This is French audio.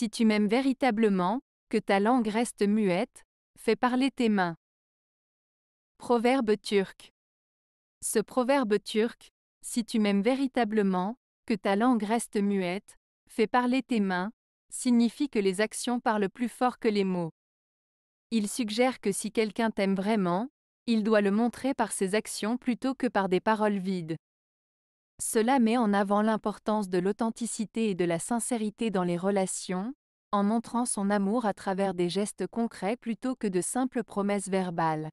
Si tu m'aimes véritablement, que ta langue reste muette, fais parler tes mains. Proverbe turc. Ce proverbe turc, si tu m'aimes véritablement, que ta langue reste muette, fais parler tes mains, signifie que les actions parlent plus fort que les mots. Il suggère que si quelqu'un t'aime vraiment, il doit le montrer par ses actions plutôt que par des paroles vides. Cela met en avant l'importance de l'authenticité et de la sincérité dans les relations, en montrant son amour à travers des gestes concrets plutôt que de simples promesses verbales.